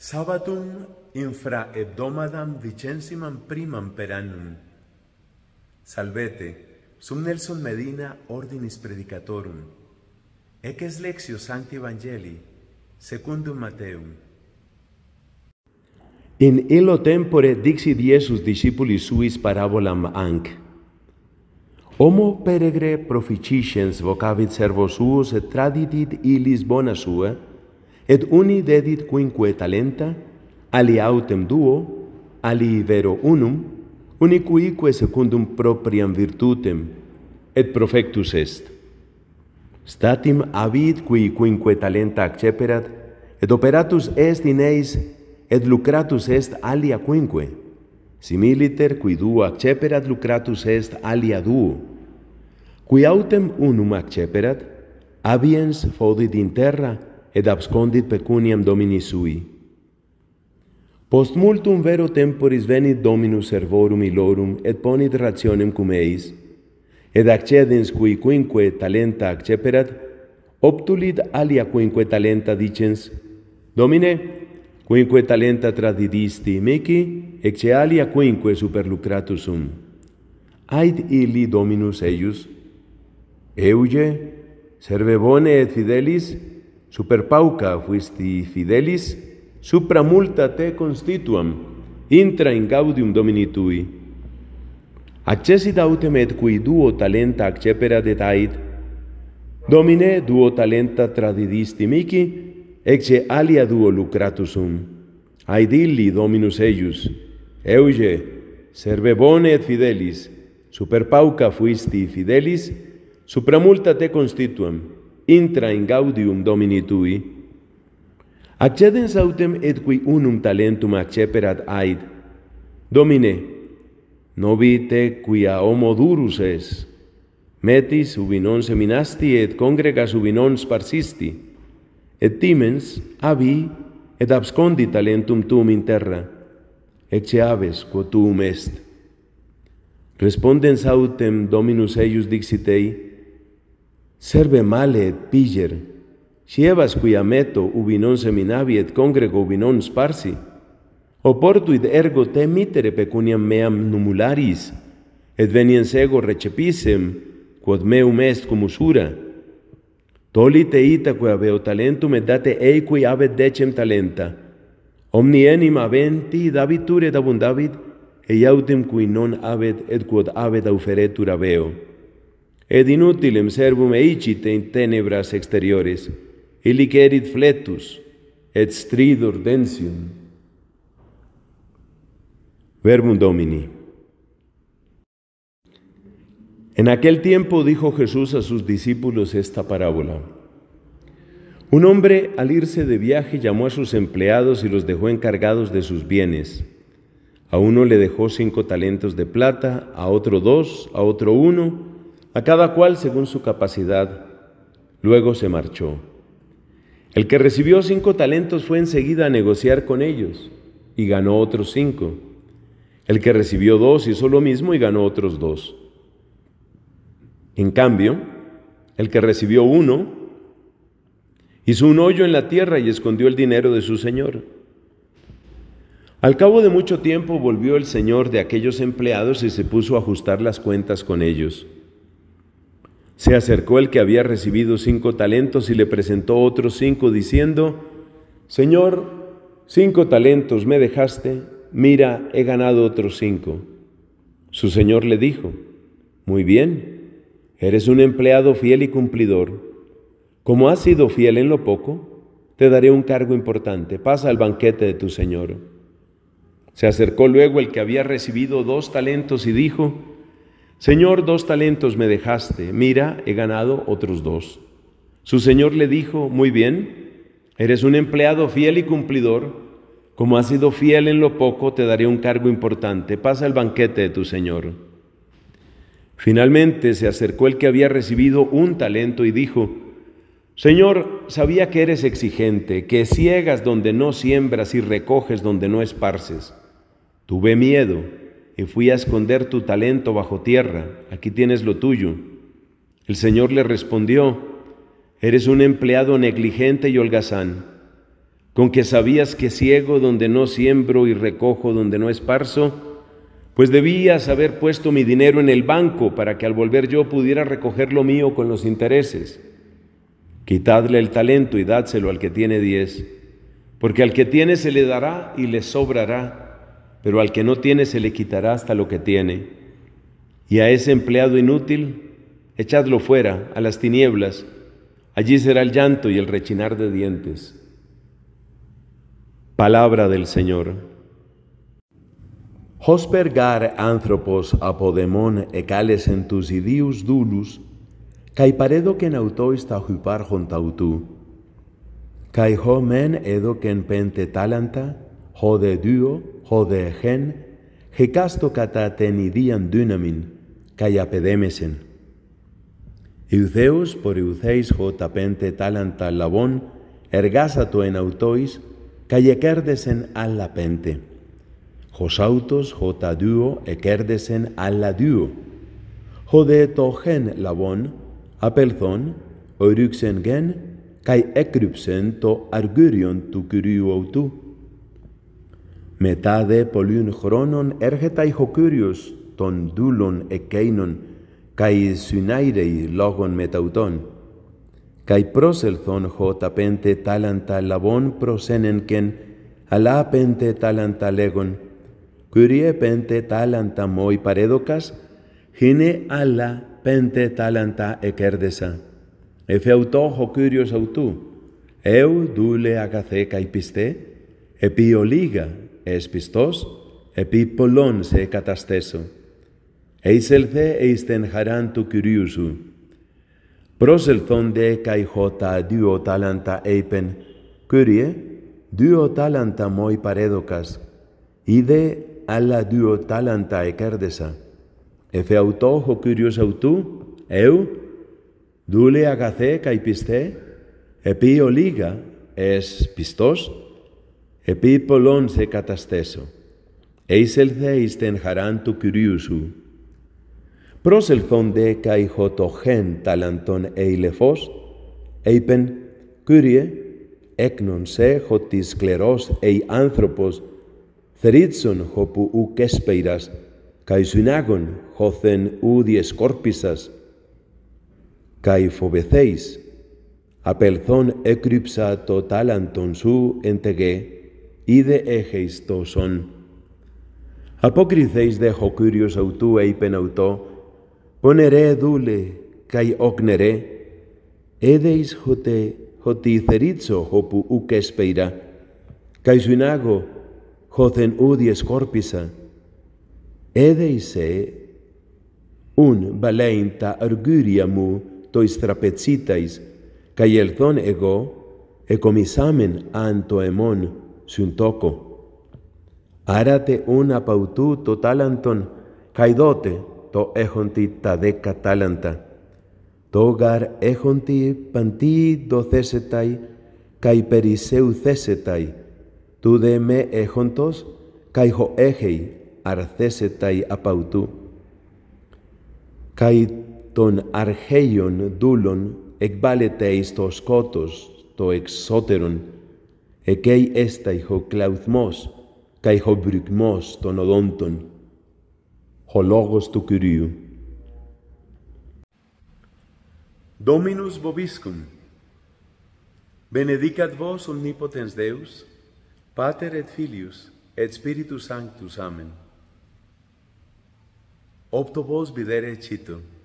Sabbatum infra hebdomadam vicensimam primam peranum. Salvete, sum Nelson Medina ordinis predicatorum. Eques lexio sancti evangelii, secundum Mateum. In illo tempore dixi Jesus discípulis suis parabolam anc. Homo peregre proficiens vocavit servos suos et tradidit illis bona sua, et uni dedit quinque talenta ali autem duo ali vero unum uni cuique secundum propriam virtutem et profectus est statim avid qui quinque talenta acceperat et operatus est in eis et lucratus est alia quinque similiter qui duo acceperat lucratus est alia duo qui autem unum acceperat habiens fodit in terra ed abscondit pecuniam domini sui. Post multum vero temporis venit dominus servorum illorum et ponit rationem cum eis, ed accedens cui quinque talenta acceperat, obtulit alia quinque talenta dicens, Domine, quinque talenta tradidisti mici, ecce alia quinque superlucratus sum. Ait illi dominus eius, euge, serve bone et fidelis, super pauca fuisti fidelis, supra multa te constituam, intra in gaudium domini tui. Accesit autem et cui duo talenta accepera det ait, domine duo talenta tradidisti mici, exe alia duo lucratusum. Aid illi dominus eius, euge, serve bone et fidelis, super pauca fuisti fidelis, supra multa te constituam, intra in gaudium domini tui accedens autem et qui unum talentum acceperat ait domine novite quia homo durus es metis ubi non seminasti et congregas ubi non sparsisti et timens avi et abscondi talentum tuum in terra et aves quo tuum est respondens autem dominus eius dixit ei serve male et piger sievas cui qui ameto ubi non seminavi et congrego ubi non sparsi oportuit ergo te mitere pecuniam meam numularis et veniens ego recepisem quod meum est cum usura tolite ita cui aveo talentum et date ei cui avet decem talenta omni enim aventi dabitur et abundavit, ei autem qui non avet et quod avet auferetur aveo Ed inutilem servum eicite in tenebras exteriores, illic fletus, et stridor densium. Verbum Domini. En aquel tiempo dijo Jesús a sus discípulos esta parábola. Un hombre al irse de viaje llamó a sus empleados y los dejó encargados de sus bienes. A uno le dejó cinco talentos de plata, a otro dos, a otro uno, a cada cual según su capacidad. Luego se marchó. El que recibió cinco talentos fue enseguida a negociar con ellos y ganó otros cinco. El que recibió dos hizo lo mismo y ganó otros dos. En cambio, el que recibió uno hizo un hoyo en la tierra y escondió el dinero de su señor. Al cabo de mucho tiempo volvió el señor de aquellos empleados y se puso a ajustar las cuentas con ellos. Se acercó el que había recibido cinco talentos y le presentó otros cinco, diciendo, Señor, cinco talentos me dejaste, mira, he ganado otros cinco. Su señor le dijo, Muy bien, eres un empleado fiel y cumplidor. Como has sido fiel en lo poco, te daré un cargo importante, pasa al banquete de tu señor. Se acercó luego el que había recibido dos talentos y dijo, Señor, dos talentos me dejaste, mira, he ganado otros dos. Su señor le dijo, muy bien, eres un empleado fiel y cumplidor, como has sido fiel en lo poco, te daré un cargo importante, pasa el banquete de tu señor. Finalmente se acercó el que había recibido un talento y dijo, Señor, sabía que eres exigente, que ciegas donde no siembras y recoges donde no esparces. Tuve miedo y fui a esconder tu talento bajo tierra, aquí tienes lo tuyo. El Señor le respondió, eres un empleado negligente y holgazán, con que sabías que ciego donde no siembro y recojo donde no esparzo, pues debías haber puesto mi dinero en el banco para que al volver yo pudiera recoger lo mío con los intereses. Quitadle el talento y dádselo al que tiene diez, porque al que tiene se le dará y le sobrará pero al que no tiene se le quitará hasta lo que tiene. Y a ese empleado inútil, echadlo fuera, a las tinieblas, allí será el llanto y el rechinar de dientes. Palabra del Señor. Hospergar anthropos apodemon ecales entusidius dulus, caiparedo que en autois juipar jontautú, kai homen edo quen pente talanta, Jode duo, jode gen, hecasto kata ten idian dynamin, kai apedemesen. Ιουδαίος por Ιουδαίς ho tapente talanta labón, ergasato en autois, kai ekerdesen alla pente. Hos autos jota duo ekerdesen alla duo. Jode to gen labón, απελθόν, ορίξεν γεν, καί έκρυψεν το αργύριον του Κυρίου αυτού. Μετά δε πολλούν χρόνων έρχεται η Κύριος των δούλων εκείνων, καί συνάιρεοι λόγων μεταουτών. Καί πρόσελθον τα πέντε τάλαντα λαβών κεν, αλλά πέντε τάλαντα λέγον, Κύριε πέντε τάλαντα μόι παρέδοκας, χίνε άλλα πέντε τάλαντα εκέρδεσα. αυτό ο Κύριος αυτού, εου δούλε αγαθέ καί πιστέ, επί ολίγα Εσπιστός, επί πολλών σε καταστέσω. Εισελθε εις την χαράν του Κυρίου σου. Προσελθόντε χώτα δύο τάλαντα έιπεν, Κύριε, δύο τάλαντα μόι παρέδοκας, είδε άλλα δύο τάλαντα εκέρδεσα. αυτό ο Κύριος αυτού, εύ, δούλε αγαθέ καϊ πιστέ, επί ολίγα, εσ πιστός, επί πολλών σε καταστέσω. εις εν χαράν του Κυρίου σου. δε καηχο το χέν ταλαντών εηλεφός, είπεν, Κύριε, έκνον σε χω τη σκλερός ει άνθρωπος, θερίτσον χω που ού καί συνάγων χωθεν ου διεσκόρπισας, καί φοβεθείς, απελθόν έκρυψα το τάλαντον σου εν τεγέ, είδε έχεις τόσον. Απόκριθείς δε ο Κύριος αυτού είπεν αυτό, πονερέ δούλε, καί όκνερε, έδεις χωτε, χωτι θερίτσο όπου ουκ έσπειρα, καί συνάγω, χωθεν ούδι σκόρπισα, έδεισέ, ουν μπαλέιν τα αργύρια μου, το εις, καί ελθόν εγώ, εκομισάμεν αν το εμόν, συν τόκο. Άρατε ούν απαυτού αυτού το τάλαντον, καιδότε το έχοντι τα δέκα τάλαντα. Το γαρ έχοντι παντί θεσεται καί περισσεου θέσεται. του δε με έχοντος, καί χω έχει αρ απ' αυτού. Καί τον αρχαίων δούλων εκβάλλεται εις το σκότος, το εξώτερον, Ekei esta hijo Klauthmos, kai ho Brukmos ton odonton. Ho logos tu kyriu. Dominus boviscum, Benedicat vos omnipotens Deus, Pater et Filius et Spiritus Sanctus. Amen. Opto vos videre cito. Amen.